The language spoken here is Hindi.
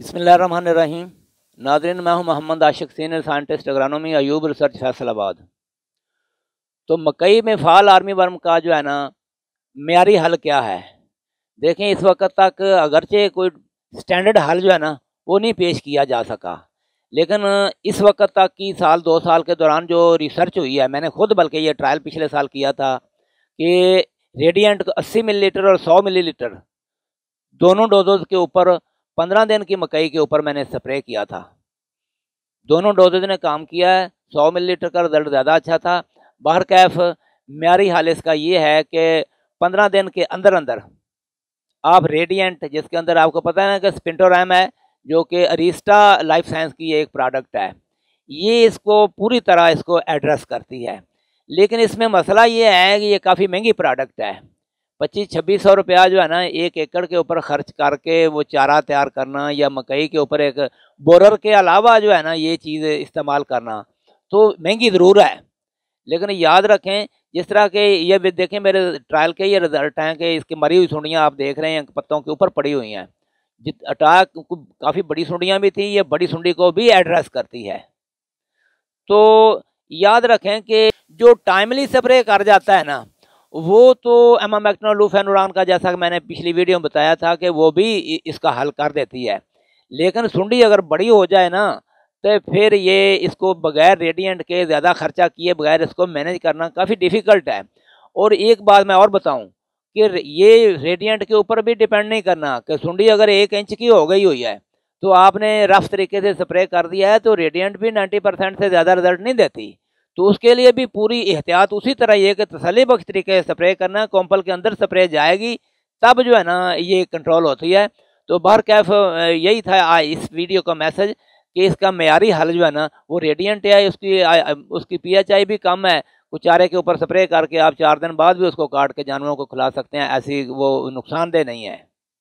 बसमिल्ल रहीम नाजरन मैं हूं Mohammad Ashiq senior scientist agronomy Ayub research Faisalabad तो मकई में फाल आर्मी वर्म का जो है ना मैारी हल क्या है देखें इस वक्त तक अगरचे कोई स्टैंडर्ड हल जो है ना वो नहीं पेश किया जा सका लेकिन इस वक्त तक की साल दो साल के दौरान जो रिसर्च हुई है मैंने खुद बल्कि ये ट्रायल पिछले साल किया था कि रेडियंट अस्सी मिलीलीटर और सौ मिलीलीटर दोनों डोजोज के ऊपर पंद्रह दिन की मकई के ऊपर मैंने स्प्रे किया था दोनों डोजेज ने काम किया है सौ मिलीलीटर का रिजल्ट ज़्यादा अच्छा था बाहर कैफ म्यारी हाल इसका ये है कि पंद्रह दिन के अंदर अंदर आप रेडियंट जिसके अंदर आपको पता है ना कि स्पिंटोरैम है जो कि अरिस्टा लाइफ साइंस की एक प्रोडक्ट है ये इसको पूरी तरह इसको एड्रेस करती है लेकिन इसमें मसला ये है कि ये काफ़ी महंगी प्रोडक्ट है पच्चीस छब्बीस सौ रुपया जो है ना एक एकड़ के ऊपर खर्च करके वो चारा तैयार करना या मकई के ऊपर एक बोरर के अलावा जो है ना ये चीज़ इस्तेमाल करना तो महंगी ज़रूर है लेकिन याद रखें जिस तरह के ये भी देखें मेरे ट्रायल के ये रिजल्ट हैं कि इसकी मरी हुई सुंडियाँ आप देख रहे हैं पत्तों के ऊपर पड़ी हुई हैं जित अटाक काफ़ी बड़ी सुंडियाँ भी थी ये बड़ी सुंडी को भी एड्रेस करती है तो याद रखें कि जो टाइमली स्प्रे कर जाता है ना वो तो एमा मैक्टनलू का जैसा कि मैंने पिछली वीडियो में बताया था कि वो भी इसका हल कर देती है लेकिन सुंडी अगर बड़ी हो जाए ना तो फिर ये इसको बगैर रेडियंट के ज़्यादा खर्चा किए बगैर इसको मैनेज करना काफ़ी डिफ़िकल्ट है और एक बात मैं और बताऊँ कि ये रेडियंट के ऊपर भी डिपेंड नहीं करना कि सुंडी अगर एक इंच की हो गई हुई है तो आपने रफ तरीके से स्प्रे कर दिया है तो रेडियंट भी नाइन्टी परसेंट से ज़्यादा रिजल्ट नहीं देती तो उसके लिए भी पूरी एहतियात उसी तरह ये कि तसली बख्श तरीके से स्प्रे करना कॉम्पल के अंदर स्प्रे जाएगी तब जो है ना ये कंट्रोल होती है तो बहर कैफ यही था आज इस वीडियो का मैसेज कि इसका मैारी हल जो है ना वो रेडियंट है उसकी उसकी पीएचआई भी कम है कुछ चारे के ऊपर स्प्रे करके आप चार दिन बाद भी उसको काट के जानवरों को खिला सकते हैं ऐसी वो नुकसानदेह नहीं है